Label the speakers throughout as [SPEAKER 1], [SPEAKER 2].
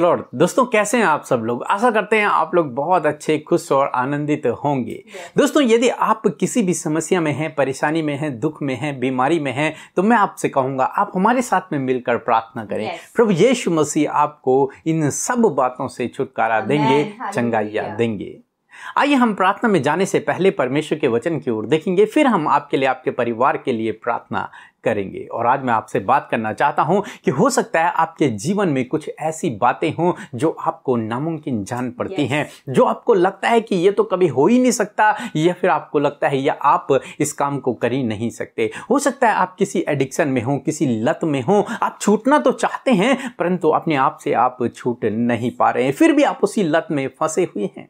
[SPEAKER 1] Lord दोस्तों कैसे हैं आप सब लोग आशा करते हैं आप लोग बहुत अच्छे खुश और आनंदित होंगे दोस्तों यदि आप किसी भी समस्या में हैं परेशानी में हैं दुख में हैं बीमारी में हैं तो मैं आपसे कहूंगा आप हमारे साथ में मिलकर प्रार्थना करें yes. प्रभु यीशु मसीह आपको इन सब बातों से छुटकारा देंगे चंगाइया देंगे आइए हम प्रार्थना में जाने से पहले परमेश्वर के वचन की ओर देखेंगे फिर हम आपके लिए आपके परिवार के लिए प्रार्थना करेंगे और आज मैं आपसे बात करना चाहता हूं कि हो सकता है आपके जीवन में कुछ ऐसी बातें हों जो आपको नामुमकिन जान पड़ती yes. हैं जो आपको लगता है कि ये तो कभी हो ही नहीं सकता या फिर आपको लगता है या आप इस काम को कर ही नहीं सकते हो सकता है आप किसी एडिक्शन में हों किसी लत में हों आप छूटना तो चाहते हैं परंतु अपने आप से आप छूट नहीं पा रहे हैं फिर भी आप उसी लत में फंसे हुए हैं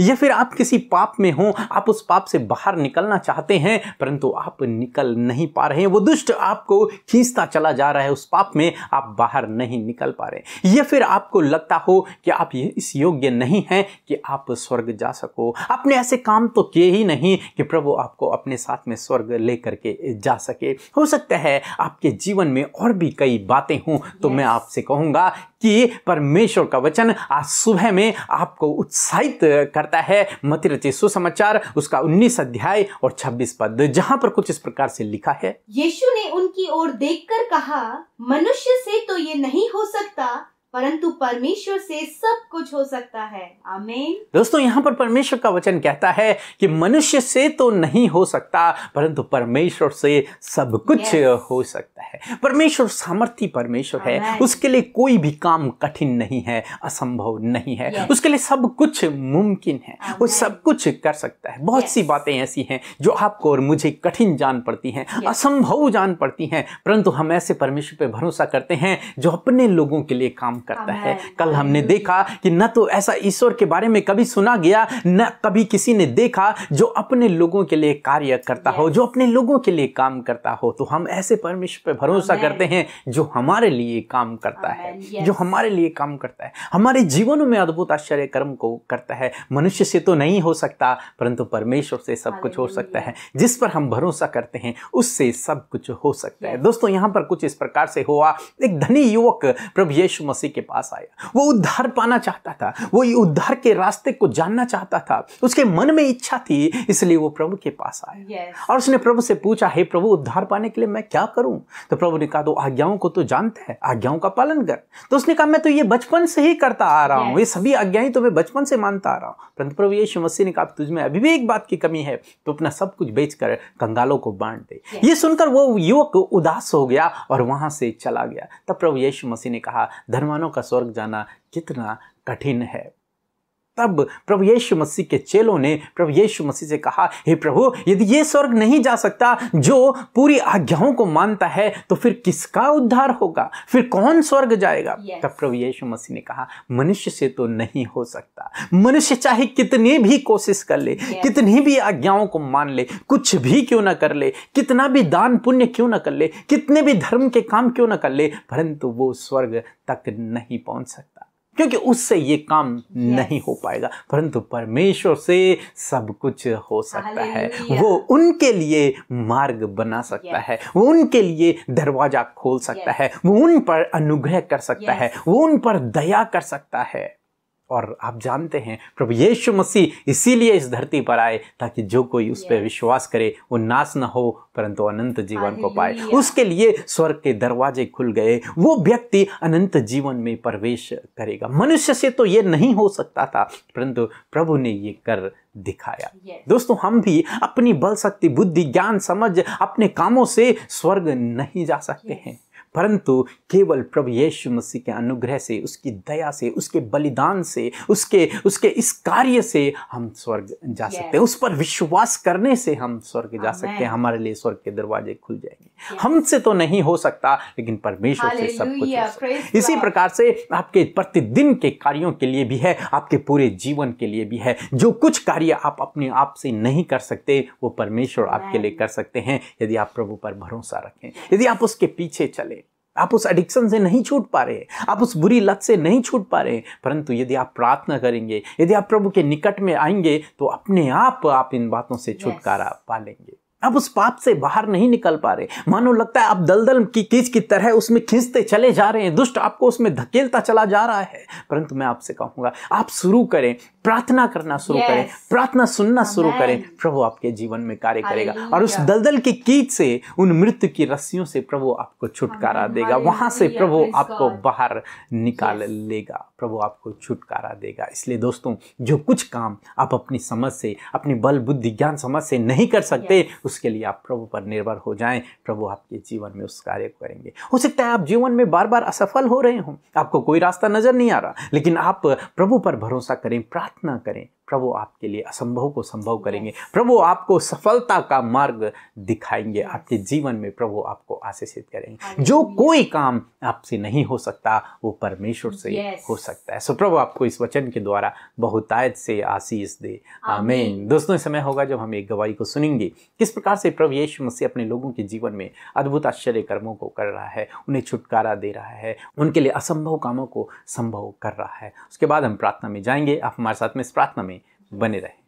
[SPEAKER 1] या फिर आप किसी पाप में हो आप उस पाप से बाहर निकलना चाहते हैं परंतु आप निकल नहीं पा रहे हैं वो दुष्ट आपको खींचता चला जा रहा है उस पाप में आप बाहर नहीं निकल पा रहे या फिर आपको लगता हो कि आप ये इस योग्य नहीं हैं कि आप स्वर्ग जा सको आपने ऐसे काम तो किए ही नहीं कि प्रभु आपको अपने साथ में स्वर्ग ले करके जा सके हो सकता है आपके जीवन में और भी कई बातें हों तो yes. मैं आपसे कहूँगा कि परमेश्वर का वचन आज सुबह में आपको उत्साहित करता है मतिरचि सुसमाचार उसका 19 अध्याय और 26 पद जहाँ पर कुछ इस प्रकार से लिखा है
[SPEAKER 2] यीशु ने उनकी ओर देखकर कहा मनुष्य से तो ये नहीं हो सकता परंतु परमेश्वर से सब कुछ हो सकता है आमीन
[SPEAKER 1] दोस्तों यहाँ पर परमेश्वर का वचन कहता है कि मनुष्य से तो नहीं हो सकता परंतु परमेश्वर से सब कुछ yes. हो सकता है परमेश्वर सामर्थ्य परमेश्वर है उसके लिए कोई भी काम कठिन नहीं है असंभव नहीं है yes. उसके लिए सब कुछ मुमकिन है Amen. वो सब कुछ कर सकता है बहुत yes. सी बातें ऐसी हैं जो आपको और मुझे कठिन जान पड़ती हैं असंभव जान पड़ती हैं परंतु हम ऐसे परमेश्वर पर भरोसा करते हैं जो अपने लोगों के लिए काम करता है कल हमने देखा कि न तो ऐसा ईश्वर के बारे में कभी सुना गया न कभी किसी ने देखा जो अपने लोगों के लिए कार्य करता हो जो अपने लोगों के लिए काम करता हो तो हम ऐसे परमेश्वर पर भरोसा करते हैं जो हमारे लिए काम करता है जो हमारे लिए काम करता है हमारे जीवनों में अद्भुत आश्चर्य कर्म को करता है मनुष्य से तो नहीं हो सकता परंतु परमेश्वर से सब कुछ हो सकता है जिस पर हम भरोसा करते हैं उससे सब कुछ हो सकता है दोस्तों यहाँ पर कुछ इस प्रकार से हुआ एक धनी युवक प्रभु यीशु मसीह के पास आया वो उद्धार पाना चाहता था वो उद्धार के रास्ते को जानना चाहता था उसके मन में इच्छा थी इसलिए वो प्रभु के पास आया yes. और उसने प्रभु से पूछा हे hey, प्रभु उद्धार पाने के लिए मैं क्या करूं तो प्रभु ने कहा तो आज्ञाओं को तो जानते हैं आज्ञाओं का पालन कर तो उसने कहा मैं तो ये बचपन से ही करता आ रहा हूँ yes. ये सभी आज्ञाएं तो मैं बचपन से मानता आ रहा हूँ परंतु प्रभु यीशु मसीह ने कहा तुझ में अभी भी एक बात की कमी है तो अपना सब कुछ बेचकर कंगालों को बांट दे ये सुनकर वो युवक उदास हो गया और वहां से चला गया तब प्रभु यीशु मसीह ने कहा धनवानों इंसानों का स्वर्ग जाना कितना कठिन है तब प्रभु यीशु मसीह के चेलों ने प्रभु यीशु मसीह से कहा हे प्रभु यदि ये स्वर्ग नहीं जा सकता जो पूरी आज्ञाओं को मानता है तो फिर किसका उद्धार होगा फिर कौन स्वर्ग जाएगा yes. तब प्रभु यीशु मसीह ने कहा मनुष्य से तो नहीं हो सकता मनुष्य चाहे कितनी भी कोशिश कर ले yes. कितनी भी आज्ञाओं को मान ले कुछ भी क्यों ना कर ले कितना भी दान पुण्य क्यों ना कर ले कितने भी धर्म के काम क्यों ना कर ले परंतु वो स्वर्ग तक नहीं पहुंच सकता क्योंकि उससे ये काम नहीं हो पाएगा परंतु परमेश्वर से सब कुछ हो सकता है वो उनके लिए मार्ग बना सकता है वो उनके लिए दरवाजा खोल सकता है वो उन पर अनुग्रह कर सकता है वो उन पर दया कर सकता है और आप जानते हैं प्रभु यीशु मसीह इसीलिए इस धरती पर आए ताकि जो कोई उस पर विश्वास करे वो नाश न हो परंतु अनंत जीवन को पाए उसके लिए स्वर्ग के दरवाजे खुल गए वो व्यक्ति अनंत जीवन में प्रवेश करेगा मनुष्य से तो ये नहीं हो सकता था परंतु प्रभु ने ये कर दिखाया दोस्तों हम भी अपनी बल शक्ति बुद्धि ज्ञान समझ अपने कामों से स्वर्ग नहीं जा सकते हैं परंतु केवल प्रभु यीशु मसीह के अनुग्रह से उसकी दया से उसके बलिदान से उसके उसके इस कार्य से हम स्वर्ग जा yes. सकते हैं उस पर विश्वास करने से हम स्वर्ग जा सकते हैं हमारे लिए स्वर्ग के दरवाजे खुल जाएंगे yes. हमसे तो नहीं हो सकता लेकिन परमेश्वर से सब कुछ हो
[SPEAKER 2] सकता इसी
[SPEAKER 1] प्रकार से आपके प्रतिदिन के कार्यों के लिए भी है आपके पूरे जीवन के लिए भी है जो कुछ कार्य आप अपने आप से नहीं कर सकते वो परमेश्वर आपके लिए कर सकते हैं यदि आप प्रभु पर भरोसा रखें यदि आप उसके पीछे चले आप उस एडिक्शन से नहीं छूट पा रहे आप उस बुरी लत से नहीं छूट पा रहे परंतु यदि आप प्रार्थना करेंगे यदि आप प्रभु के निकट में आएंगे तो अपने आप आप इन बातों से छुटकारा yes. पा लेंगे आप उस पाप से बाहर नहीं निकल पा रहे मानो लगता है आप दलदल की कीच की तरह उसमें खींचते चले जा रहे हैं दुष्ट आपको उसमें धकेलता चला जा रहा है परंतु मैं आपसे कहूंगा आप शुरू करें प्रार्थना करना शुरू yes. करें प्रार्थना सुनना शुरू करें प्रभु आपके जीवन में कार्य करेगा और उस दलदल के कीट से उन मृत्यु की रस्सियों से प्रभु आपको छुटकारा देगा वहां से प्रभु आपको बाहर निकाल yes. लेगा प्रभु आपको छुटकारा देगा इसलिए दोस्तों जो कुछ काम आप अपनी समझ से अपनी बल बुद्धि ज्ञान समझ से नहीं कर सकते yes. उसके लिए आप प्रभु पर निर्भर हो जाएं प्रभु आपके जीवन में उस कार्य को करेंगे हो सकता है आप जीवन में बार बार असफल हो रहे हों आपको कोई रास्ता नजर नहीं आ रहा लेकिन आप प्रभु पर भरोसा करें प्रार्थना ना करें प्रभु आपके लिए असंभव को संभव करेंगे प्रभु आपको सफलता का मार्ग दिखाएंगे आपके जीवन में प्रभु आपको आशीषित करेंगे जो कोई काम आपसे नहीं हो सकता वो परमेश्वर से हो सकता है सो प्रभु आपको इस वचन के द्वारा बहुतायत से आशीष दे आमीन दोस्तों समय होगा जब हम एक गवाही को सुनेंगे किस प्रकार से प्रभु यीशु मसीह अपने लोगों के जीवन में अद्भुत आश्चर्य कर्मों को कर रहा है उन्हें छुटकारा दे रहा है उनके लिए असंभव कामों को संभव कर रहा है उसके बाद हम प्रार्थना में जाएंगे आप हमारे साथ में इस प्रार्थना में बने रहे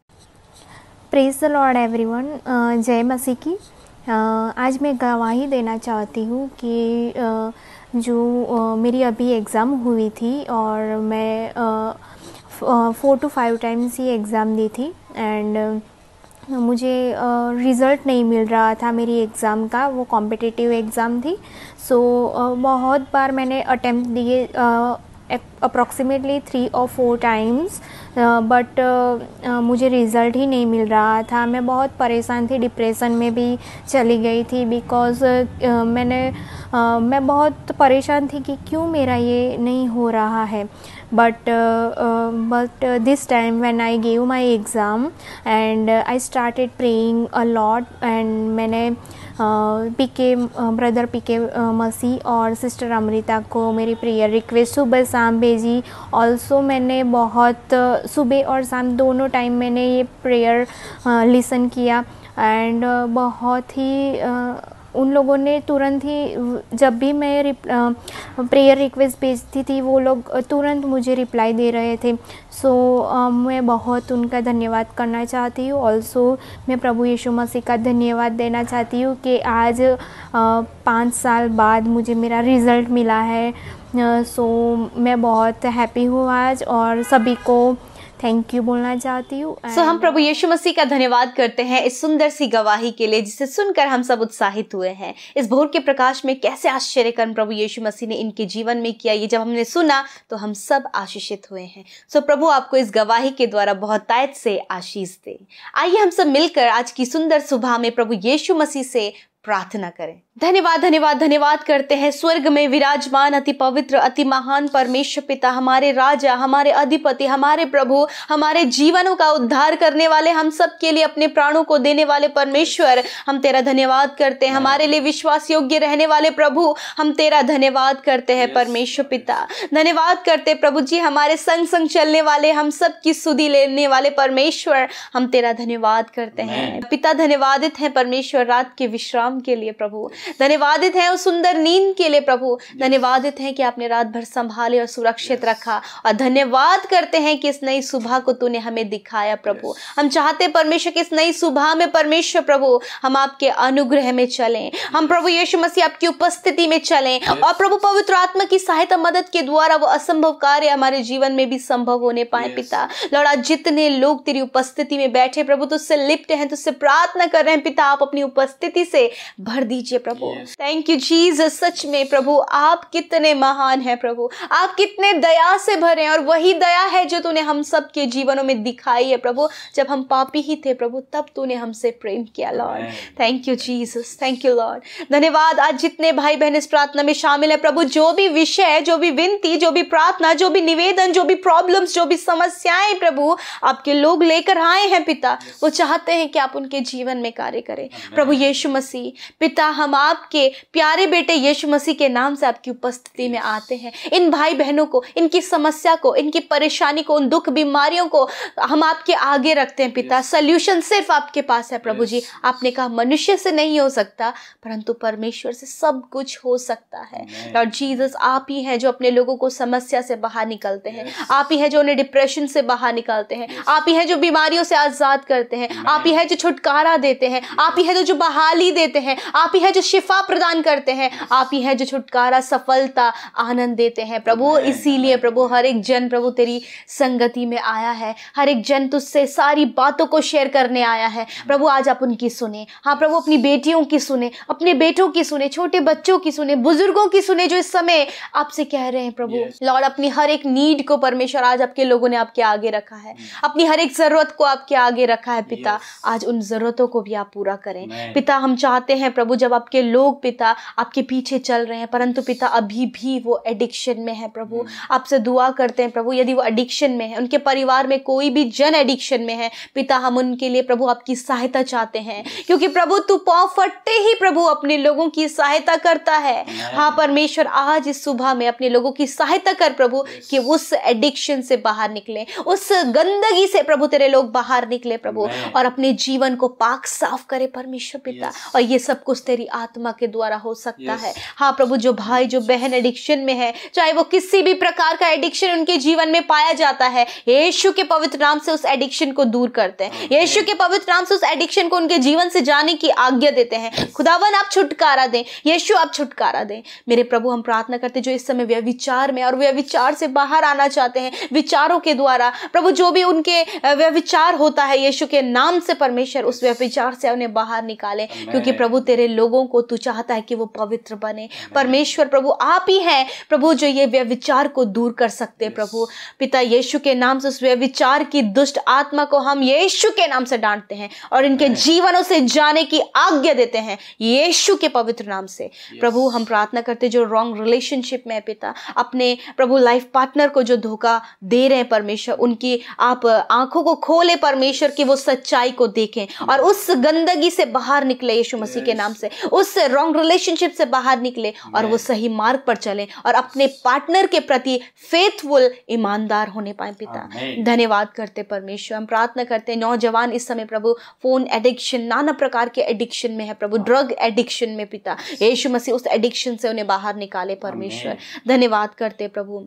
[SPEAKER 3] प्रेज द लॉर्ड एवरीवन जय मसीह की आज मैं गवाही देना चाहती हूँ कि जो मेरी अभी एग्ज़ाम हुई थी और मैं फोर टू फाइव टाइम्स ही एग्ज़ाम दी थी एंड मुझे रिज़ल्ट नहीं मिल रहा था मेरी एग्ज़ाम का वो कॉम्पिटिटिव एग्ज़ाम थी सो so, बहुत बार मैंने अटेम्प्ट दिए अप्रॉक्सीमेटली थ्री और फोर टाइम्स बट मुझे रिज़ल्ट ही नहीं मिल रहा था मैं बहुत परेशान थी डिप्रेशन में भी चली गई थी बिकॉज़ uh, मैंने uh, मैं बहुत परेशान थी कि क्यों मेरा ये नहीं हो रहा है but uh, um, but uh, this time when I gave my exam and uh, I started praying a lot and मैंने P K brother P K Masih और सिस्टर अमृता को मेरी प्रेयर रिक्वेस्ट सुबह शाम भेजी ऑल्सो मैंने बहुत सुबह और शाम दोनों टाइम मैंने ये प्रेयर लिसन किया एंड बहुत ही उन लोगों ने तुरंत ही जब भी मैं प्रेयर रिक्वेस्ट भेजती थी वो लोग तुरंत मुझे रिप्लाई दे रहे थे सो so, मैं बहुत उनका धन्यवाद करना चाहती हूँ ऑल्सो मैं प्रभु यीशु मसीह का धन्यवाद देना चाहती हूँ कि आज पाँच साल बाद मुझे मेरा रिज़ल्ट मिला है सो so, मैं बहुत हैप्पी हूँ आज और सभी को थैंक यू बोलना चाहती हूँ सो so, हम प्रभु यीशु मसीह का धन्यवाद करते हैं इस
[SPEAKER 2] सुंदर सी गवाही के लिए जिसे सुनकर हम सब उत्साहित हुए हैं इस भोर के प्रकाश में कैसे आश्चर्यकर्म प्रभु यीशु मसीह ने इनके जीवन में किया ये जब हमने सुना तो हम सब आशीषित हुए हैं सो so, प्रभु आपको इस गवाही के द्वारा बहुतायत से आशीष दे आइए हम सब मिलकर आज की सुंदर सुबह में प्रभु यीशु मसीह से प्रार्थना करें धन्यवाद धन्यवाद धन्यवाद करते हैं स्वर्ग में विराजमान अति पवित्र अति महान परमेश्वर पिता हमारे राजा हमारे अधिपति हमारे प्रभु हमारे जीवनों का उद्धार करने वाले हम सब के लिए अपने प्राणों को देने वाले परमेश्वर हम तेरा धन्यवाद करते हैं हाँ। हमारे लिए विश्वास योग्य रहने वाले प्रभु हम तेरा धन्यवाद करते हैं परमेश्वर पिता धन्यवाद करते प्रभु जी हमारे संग संग चलने वाले हम सब की सुधी लेने वाले परमेश्वर हम तेरा धन्यवाद करते हैं पिता धन्यवादित हैं परमेश्वर रात के विश्राम आराम के लिए प्रभु धन्यवादित हैं उस सुंदर नींद के लिए प्रभु धन्यवादित हैं कि आपने रात भर संभाले और सुरक्षित रखा और धन्यवाद करते हैं कि इस नई सुबह को तूने हमें दिखाया प्रभु हम चाहते परमेश्वर कि इस नई सुबह में परमेश्वर प्रभु हम आपके अनुग्रह में चलें हम प्रभु यीशु मसीह आपकी उपस्थिति में चलें और प्रभु पवित्र आत्मा की सहायता मदद के द्वारा वो असंभव कार्य हमारे जीवन में भी संभव होने पाए पिता लौड़ा जितने लोग तेरी उपस्थिति में बैठे प्रभु तो उससे लिप्ट हैं तो उससे प्रार्थना कर रहे हैं पिता आप अपनी उपस्थिति से भर दीजिए प्रभु थैंक यू जीज सच में प्रभु आप कितने महान हैं प्रभु आप कितने दया से भरे हैं और वही दया है जो तूने हम सब के जीवनों में दिखाई है प्रभु जब हम पापी ही थे प्रभु तब तूने हमसे प्रेम किया Lord thank you Jesus thank you Lord धन्यवाद आज जितने भाई बहन इस प्रार्थना में शामिल है प्रभु जो भी विषय जो भी विनती जो भी प्रार्थना जो भी निवेदन जो भी प्रॉब्लम्स जो भी समस्याएं प्रभु आपके लोग लेकर आए हैं पिता वो चाहते हैं कि आप उनके जीवन में कार्य करें प्रभु यीशु मसीह पिता हम आपके प्यारे बेटे यीशु मसीह के नाम से आपकी उपस्थिति में आते हैं इन भाई बहनों को इनकी समस्या को इनकी परेशानी को उन दुख बीमारियों को हम आपके आगे रखते हैं पिता सल्यूशन सिर्फ आपके पास है प्रभु जी आपने कहा मनुष्य से नहीं हो सकता परंतु परमेश्वर से सब कुछ हो सकता है और जीसस आप ही हैं जो अपने लोगों को समस्या से बाहर निकलते हैं आप ही हैं जो उन्हें डिप्रेशन से बाहर निकालते हैं आप ही हैं जो बीमारियों से आज़ाद करते हैं आप ही हैं जो छुटकारा देते हैं आप ही हैं जो बहाली देते देते हैं आप ही है जो शिफा प्रदान करते हैं आप ही है जो छुटकारा सफलता आनंद देते हैं प्रभु इसीलिए प्रभु हर एक जन प्रभु तेरी संगति में आया है हर एक जन तुझसे सारी बातों को शेयर करने आया है प्रभु आज आप उनकी सुने हाँ प्रभु अपनी बेटियों की सुने अपने बेटों की सुने छोटे बच्चों की सुने बुजुर्गों की सुने जो इस समय आपसे कह रहे हैं प्रभु लॉर्ड अपनी हर एक नीड को परमेश्वर आज आपके लोगों ने आपके आगे रखा है hmm. अपनी हर एक जरूरत को आपके आगे रखा है पिता आज उन जरूरतों को भी आप पूरा करें पिता हम चाहते पाते हैं प्रभु जब आपके लोग पिता आपके पीछे चल रहे हैं परंतु पिता अभी भी वो एडिक्शन में है प्रभु हम्म। आपसे दुआ करते हैं प्रभु यदि वो एडिक्शन में है उनके परिवार में कोई भी जन एडिक्शन में है पिता हम उनके लिए प्रभु आपकी सहायता चाहते हैं क्योंकि प्रभु तू पौ फटते ही प्रभु अपने लोगों की सहायता करता है हाँ परमेश्वर आज इस सुबह में अपने लोगों की सहायता कर प्रभु कि उस एडिक्शन से बाहर निकले उस गंदगी से प्रभु तेरे लोग बाहर निकले प्रभु और अपने जीवन को पाक साफ करे परमेश्वर पिता और ये ये सब कुछ तेरी आत्मा के द्वारा हो सकता yes. है हाँ प्रभु जो भाई जो बहन एडिक्शन में है चाहे वो किसी भी प्रकार का एडिक्शन उनके जीवन में पाया जाता है यीशु के पवित्र नाम से उस एडिक्शन को दूर करते हैं यीशु के पवित्र नाम से उस एडिक्शन को उनके जीवन से जाने की आज्ञा देते हैं खुदावन आप छुटकारा दें यीशु आप छुटकारा दें मेरे प्रभु हम प्रार्थना करते जो इस समय व्यय में और व्यय से बाहर आना चाहते हैं विचारों के द्वारा प्रभु जो भी उनके व्यविचार होता है यीशु के नाम से परमेश्वर उस व्यविचार से उन्हें बाहर निकाले क्योंकि प्रभु तेरे लोगों को तू चाहता है कि वो पवित्र बने परमेश्वर प्रभु आप ही हैं प्रभु जो ये व्यविचार को दूर कर सकते हैं प्रभु पिता यीशु के नाम से उस व्यविचार की दुष्ट आत्मा को हम यीशु के नाम से डांटते हैं और इनके जीवनों से जाने की आज्ञा देते हैं यीशु के पवित्र नाम से प्रभु हम प्रार्थना करते जो रॉन्ग रिलेशनशिप में पिता अपने प्रभु लाइफ पार्टनर को जो धोखा दे रहे हैं परमेश्वर उनकी आप आंखों को खोले परमेश्वर की वो सच्चाई को देखें और उस गंदगी से बाहर निकले यीशु मसीह मसीह के नाम से उस रॉन्ग रिलेशनशिप से बाहर निकले और वो सही मार्ग पर चले और अपने पार्टनर के प्रति फेथफुल ईमानदार होने पाए पिता धन्यवाद करते परमेश्वर हम प्रार्थना करते हैं नौजवान इस समय प्रभु फोन एडिक्शन नाना प्रकार के एडिक्शन में है प्रभु ड्रग एडिक्शन में पिता यीशु मसीह उस एडिक्शन से उन्हें बाहर निकाले परमेश्वर धन्यवाद करते प्रभु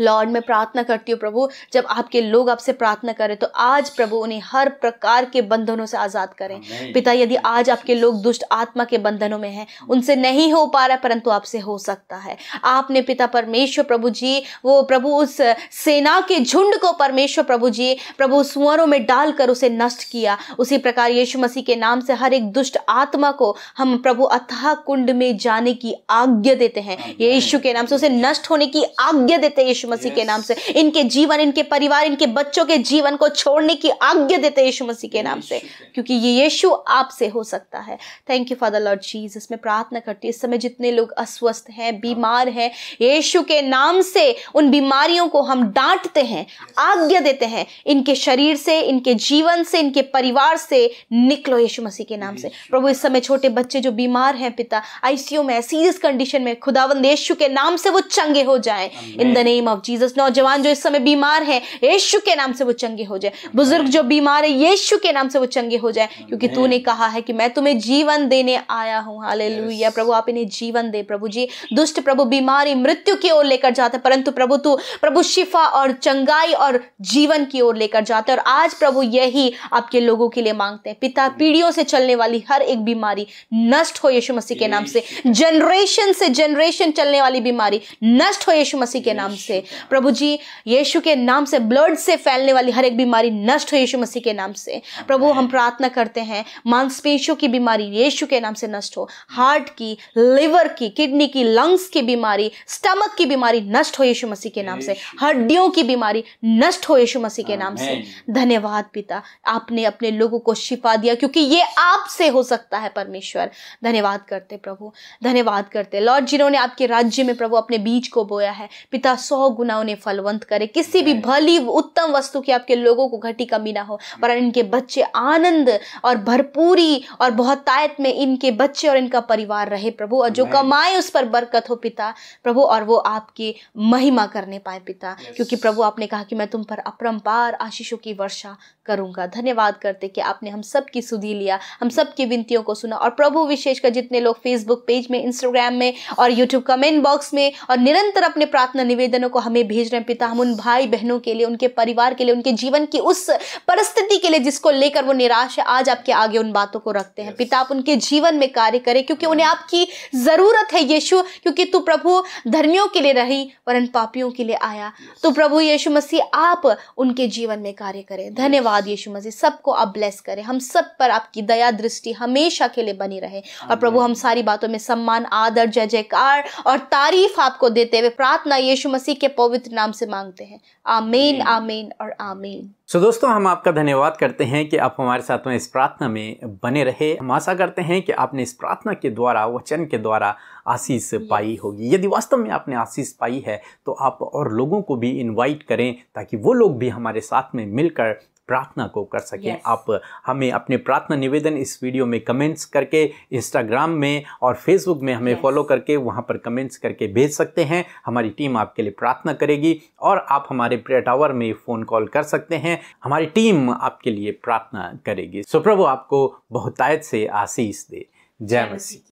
[SPEAKER 2] लॉर्ड मैं प्रार्थना करती हूँ प्रभु जब आपके लोग आपसे प्रार्थना करें तो आज प्रभु उन्हें हर प्रकार के बंधनों से आज़ाद करें पिता यदि आज आपके लोग दुष्ट आत्मा के बंधनों में हैं उनसे नहीं हो पा रहा परंतु आपसे हो सकता है आपने पिता परमेश्वर प्रभु जी वो प्रभु उस सेना के झुंड को परमेश्वर प्रभु जी प्रभु सुअरों में डालकर उसे नष्ट किया उसी प्रकार यीशु मसीह के नाम से हर एक दुष्ट आत्मा को हम प्रभु अथाह कुंड में जाने की आज्ञा देते हैं यीशु के नाम से उसे नष्ट होने की आज्ञा देते हैं यीशु यीशु मसीह yes. के नाम से इनके जीवन इनके परिवार इनके बच्चों के जीवन को छोड़ने की आज्ञा देते यीशु मसीह के नाम से क्योंकि ये यीशु आपसे हो सकता है thank you father Lord Jesus मैं प्रार्थना करती हूँ इस समय जितने लोग अस्वस्थ हैं बीमार हैं यीशु के नाम से उन बीमारियों को हम डांटते हैं आज्ञा देते हैं इनके शरीर से इनके जीवन से इनके परिवार से निकलो यीशु मसीह के नाम से प्रभु इस समय छोटे बच्चे जो बीमार हैं पिता आईसीयू में सीरियस कंडीशन में खुदावंद यीशु के नाम से वो चंगे हो जाए in the name of Jesus नौजवान जो इस समय बीमार है यीशु के नाम से वो चंगे हो जाए बुजुर्ग जो बीमार है यीशु के नाम से वो चंगे हो जाए क्योंकि तूने कहा है कि मैं तुम्हें जीवन देने आया हूँ हाले yes. प्रभु आप इन्हें जीवन दे प्रभु जी दुष्ट प्रभु बीमारी मृत्यु की ओर लेकर जाते परंतु प्रभु तू प्रभु शिफा और चंगाई और जीवन की ओर लेकर जाते और आज प्रभु यही आपके लोगों के लिए मांगते हैं पिता पीढ़ियों से चलने वाली हर एक बीमारी नष्ट हो यीशु मसीह के नाम से जनरेशन से जनरेशन चलने वाली बीमारी नष्ट हो यीशु मसीह के नाम से प्रभु जी यीशु के नाम से ब्लड से फैलने वाली हर एक बीमारी नष्ट हो यीशु मसीह के नाम से प्रभु हम प्रार्थना करते हैं मांसपेशियों की बीमारी यीशु के नाम से नष्ट हो हार्ट की लिवर की किडनी की लंग्स की बीमारी स्टमक की बीमारी नष्ट हो यीशु मसीह के नाम से हड्डियों की बीमारी नष्ट हो यीशु मसीह के नाम से धन्यवाद पिता आपने अपने लोगों को शिफा दिया क्योंकि ये आपसे हो सकता है परमेश्वर धन्यवाद करते प्रभु धन्यवाद करते लॉर्ड जिन्होंने आपके राज्य में प्रभु अपने बीज को बोया है पिता सौ सौ गुना उन्हें फलवंत करे किसी भी भली उत्तम वस्तु की आपके लोगों को घटी कमी ना हो पर इनके बच्चे आनंद और भरपूरी और बहुतायत में इनके बच्चे और इनका परिवार रहे प्रभु और जो कमाए उस पर बरकत हो पिता प्रभु और वो आपकी महिमा करने पाए पिता क्योंकि प्रभु आपने कहा कि मैं तुम पर अपरम्पार आशीषों की वर्षा करूंगा धन्यवाद करते कि आपने हम सब की सुधी लिया हम सब की विनतियों को सुना और प्रभु विशेषकर जितने लोग फेसबुक पेज में इंस्टाग्राम में और यूट्यूब कमेंट बॉक्स में और निरंतर अपने प्रार्थना निवेदनों को हमें भेज रहे हैं पिता हम उन भाई बहनों के लिए उनके परिवार के लिए उनके जीवन की उस परिस्थिति के लिए जिसको लेकर वो निराश है आज आपके आगे उन बातों को रखते हैं पिता आप उनके जीवन में कार्य करें क्योंकि उन्हें आपकी ज़रूरत है यीशु क्योंकि तू प्रभु धर्मियों के लिए रही वरन पापियों के लिए आया तो प्रभु यीशु मसीह आप उनके जीवन में कार्य करें धन्यवाद धन्यवाद यीशु मसीह सबको आप ब्लेस करें हम सब पर आपकी दया दृष्टि हमेशा के लिए बनी रहे और प्रभु हम सारी बातों में सम्मान आदर जय जयकार और तारीफ आपको देते हुए प्रार्थना यीशु मसीह के पवित्र नाम से मांगते हैं आमीन आमीन और आमीन
[SPEAKER 1] सो so, दोस्तों हम आपका धन्यवाद करते हैं कि आप हमारे साथ में इस प्रार्थना में बने रहे हम आशा करते हैं कि आपने इस प्रार्थना के द्वारा वचन के द्वारा आशीष पाई होगी यदि वास्तव में आपने आशीष पाई है तो आप और लोगों को भी इनवाइट करें ताकि वो लोग भी हमारे साथ में मिलकर प्रार्थना को कर सकें yes. आप हमें अपने प्रार्थना निवेदन इस वीडियो में कमेंट्स करके इंस्टाग्राम में और फेसबुक में हमें yes. फॉलो करके वहाँ पर कमेंट्स करके भेज सकते हैं हमारी टीम आपके लिए प्रार्थना करेगी और आप हमारे प्रेयर टावर में फ़ोन कॉल कर सकते हैं हमारी टीम आपके लिए प्रार्थना करेगी सो प्रभु आपको बहुतायत से आशीष दे जय मसीह